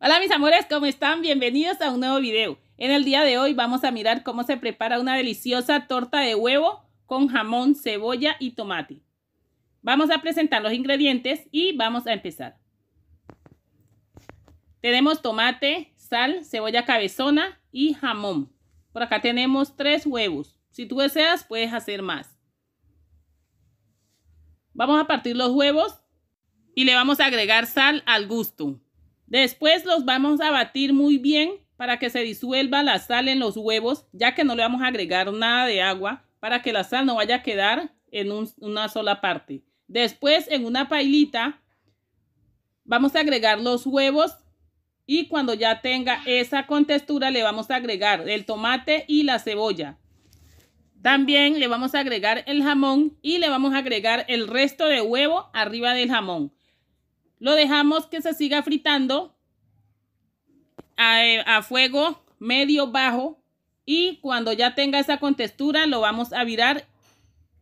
Hola mis amores, ¿cómo están? Bienvenidos a un nuevo video. En el día de hoy vamos a mirar cómo se prepara una deliciosa torta de huevo con jamón, cebolla y tomate. Vamos a presentar los ingredientes y vamos a empezar. Tenemos tomate, sal, cebolla cabezona y jamón. Por acá tenemos tres huevos. Si tú deseas, puedes hacer más. Vamos a partir los huevos y le vamos a agregar sal al gusto. Después los vamos a batir muy bien para que se disuelva la sal en los huevos, ya que no le vamos a agregar nada de agua para que la sal no vaya a quedar en una sola parte. Después en una pailita vamos a agregar los huevos y cuando ya tenga esa contextura le vamos a agregar el tomate y la cebolla. También le vamos a agregar el jamón y le vamos a agregar el resto de huevo arriba del jamón. Lo dejamos que se siga fritando eh, a, fuego medio bajo y cuando ya tenga esa contextura lo vamos a virar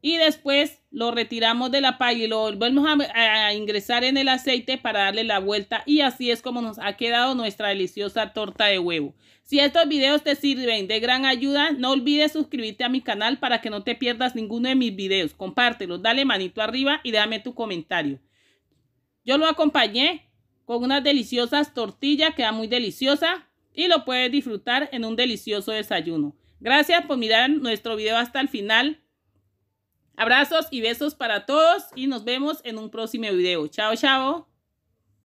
y después lo retiramos de la palla y lo volvemos a, ingresar en el aceite para darle la vuelta y así es como nos ha quedado nuestra deliciosa torta de huevo. Si estos videos te sirven de gran ayuda, no olvides suscribirte a mi canal para que no te pierdas ninguno de mis videos. Compártelos, dale manito arriba y déjame tu comentario. Yo lo acompañé con unas deliciosas tortillas, queda muy deliciosa y lo puedes disfrutar en un delicioso desayuno. Gracias por mirar nuestro video hasta el final. Abrazos y besos para todos y nos vemos en un próximo video. Chao, chao.